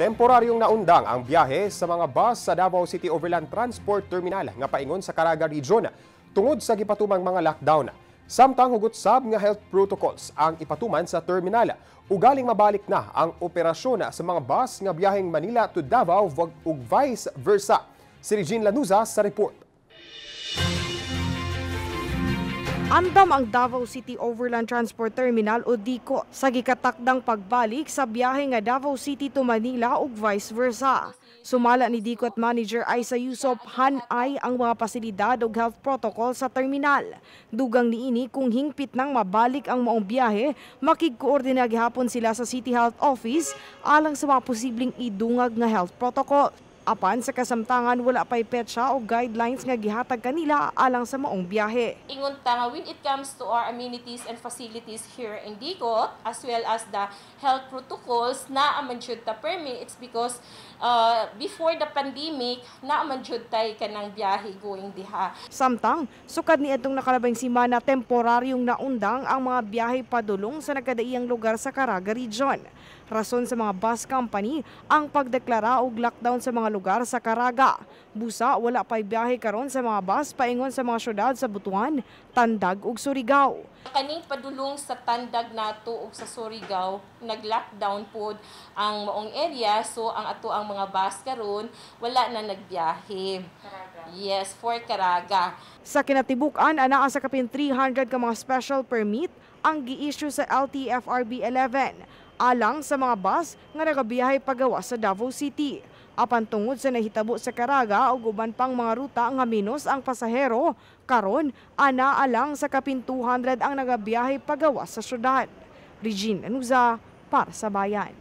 Temporaryong naundang ang biyahe sa mga bus sa Davao City Overland Transport Terminal nga paingon sa Caraga Region tungod sa gipatumang mga lockdown. Samtang hugot sab nga health protocols ang ipatuman sa terminal. Ugaling mabalik na ang operasyon sa mga bus nga biyaheng Manila to Davao ug vice versa. Si Regine Lanuza sa report. Andam ang Davao City Overland Transport Terminal o DICO sa gikatakdang pagbalik sa biyahe nga Davao City to Manila o vice versa. Sumala ni DICO at manager Isa Yusop hanay ang mga pasilidad o health protocol sa terminal. Dugang niini kung hingpit nang mabalik ang maong biyahe, makigkoordina gihapon sila sa City Health Office alang sa mga posibleng idungag nga health protocol. Apan sa kasamtangan wala pay petsa o guidelines nga gihatag kanila alang sa maong biyahe. Ingon ta when it comes to our amenities and facilities here in Digot as well as the health protocols na aman jud ta permit it's because uh, before the pandemic na aman jud tay kanang biyahe going diha. Samtang sukad ni adtong nakalabing semana temporaryong naundang ang mga biyahe padulong sa nagkadaiyang lugar sa Caraga region. Rason sa mga bus company ang pagdeklara og lockdown sa mga lugar sa Caraga. Busa, wala pa'y biyahe karon sa mga bus paingon sa mga syudad sa Butuan, Tandag ug Surigao. Kaning padulong sa Tandag nato ug sa Surigao, nag-lockdown pod ang maong area so ang ato ang mga bus karon wala na nagbiyahe. Caraga. Yes, for Caraga. Sa kinatibuk-an ana sa kapin 300 ka mga special permit ang gi-issue sa LTFRB 11 alang sa mga bus nga nagabiyahe pagawa sa Davao City. Apan tungod sa nahitabo sa Karaga o guban pang mga ruta nga minus ang pasahero, karon ana alang sa kapin 200 ang nagabiyahe pagawa sa syudad. Regine Anuza para sa bayan.